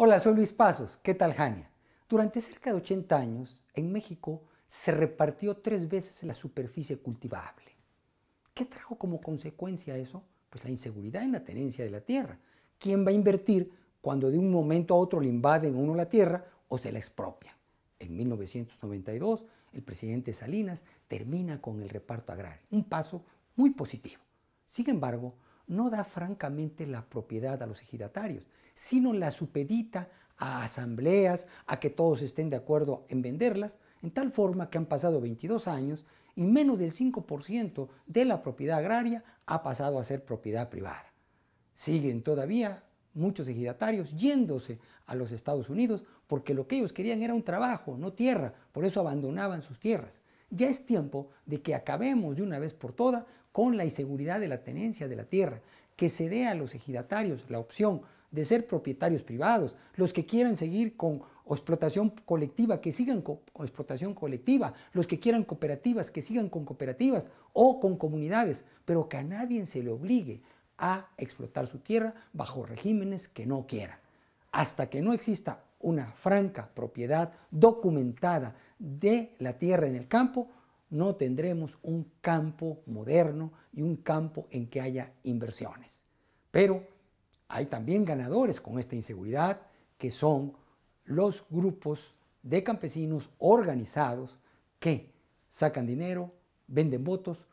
Hola, soy Luis Pasos. ¿Qué tal, Jania? Durante cerca de 80 años, en México se repartió tres veces la superficie cultivable. ¿Qué trajo como consecuencia eso? Pues la inseguridad en la tenencia de la tierra. ¿Quién va a invertir cuando de un momento a otro le invaden uno la tierra o se la expropian? En 1992, el presidente Salinas termina con el reparto agrario, un paso muy positivo. Sin embargo, no da francamente la propiedad a los ejidatarios, sino la supedita a asambleas, a que todos estén de acuerdo en venderlas, en tal forma que han pasado 22 años y menos del 5% de la propiedad agraria ha pasado a ser propiedad privada. Siguen todavía muchos ejidatarios yéndose a los Estados Unidos porque lo que ellos querían era un trabajo, no tierra, por eso abandonaban sus tierras. Ya es tiempo de que acabemos de una vez por todas con la inseguridad de la tenencia de la tierra, que se dé a los ejidatarios la opción de ser propietarios privados, los que quieran seguir con explotación colectiva, que sigan con explotación colectiva, los que quieran cooperativas, que sigan con cooperativas o con comunidades, pero que a nadie se le obligue a explotar su tierra bajo regímenes que no quiera. Hasta que no exista una franca propiedad documentada de la tierra en el campo, no tendremos un campo moderno y un campo en que haya inversiones. Pero hay también ganadores con esta inseguridad, que son los grupos de campesinos organizados que sacan dinero, venden votos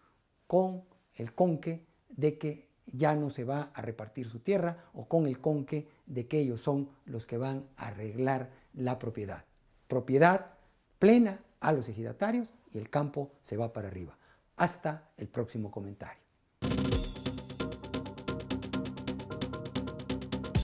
con el conque de que ya no se va a repartir su tierra o con el conque de que ellos son los que van a arreglar la propiedad. Propiedad plena a los ejidatarios y el campo se va para arriba. Hasta el próximo comentario.